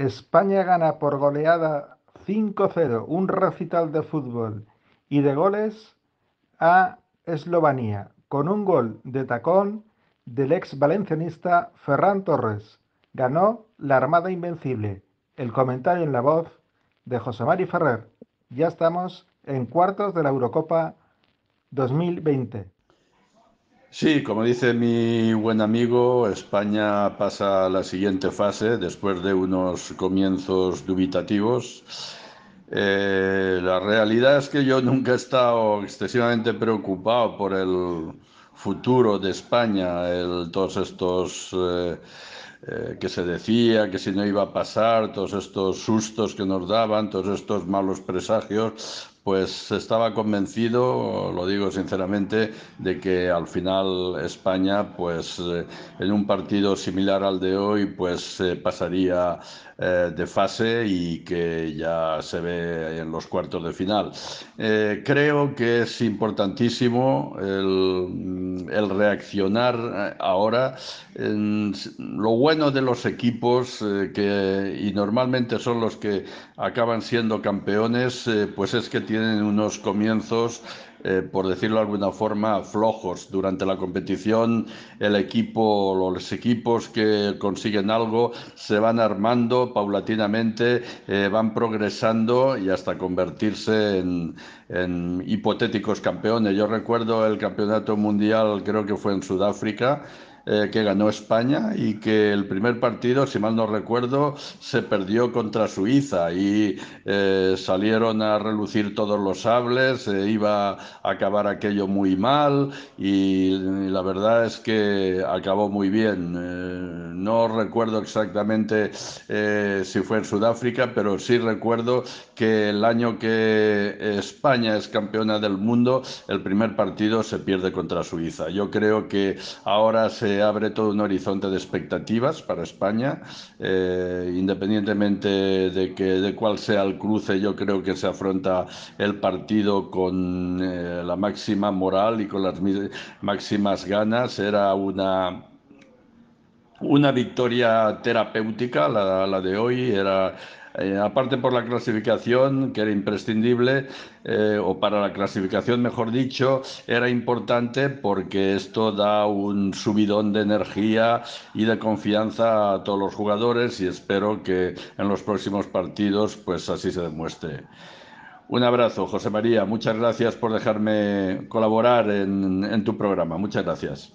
España gana por goleada 5-0 un recital de fútbol y de goles a Eslovenia con un gol de tacón del ex valencianista Ferran Torres. Ganó la Armada Invencible. El comentario en la voz de José Mari Ferrer. Ya estamos en cuartos de la Eurocopa 2020. Sí, como dice mi buen amigo, España pasa a la siguiente fase después de unos comienzos dubitativos. Eh, la realidad es que yo nunca he estado excesivamente preocupado por el futuro de España, el, todos estos eh, eh, que se decía que si no iba a pasar, todos estos sustos que nos daban, todos estos malos presagios pues estaba convencido, lo digo sinceramente, de que al final España, pues eh, en un partido similar al de hoy, pues eh, pasaría eh, de fase y que ya se ve en los cuartos de final. creo que es importantísimo el, mm, reaccionar ahora. En lo bueno de los equipos que y normalmente son los que acaban siendo campeones, pues es que tienen unos comienzos eh, por decirlo de alguna forma, flojos. Durante la competición, el equipo, los equipos que consiguen algo se van armando paulatinamente, eh, van progresando y hasta convertirse en, en hipotéticos campeones. Yo recuerdo el campeonato mundial, creo que fue en Sudáfrica, eh, que ganó España y que el primer partido, si mal no recuerdo, se perdió contra Suiza y eh, salieron a relucir todos los sables, eh, iba a acabar aquello muy mal y, la verdad es que acabó muy bien. no recuerdo exactamente si fue en Sudáfrica, pero sí recuerdo que el año que España es campeona del mundo, el primer partido se pierde contra Suiza. Yo creo que ahora se abre todo un horizonte de expectativas para España, eh, independientemente de, que, de cuál sea el cruce, yo creo que se afronta el partido con eh, la máxima moral y con las máximas ganas. Era una una victoria terapéutica, la, la de hoy era eh, aparte por la clasificación, que era imprescindible, eh, o para la clasificación, mejor dicho, era importante porque esto da un subidón de energía y de confianza a todos los jugadores y espero que en los próximos partidos pues así se demuestre. Un abrazo, José María. Muchas gracias por dejarme colaborar en, en tu programa. Muchas gracias.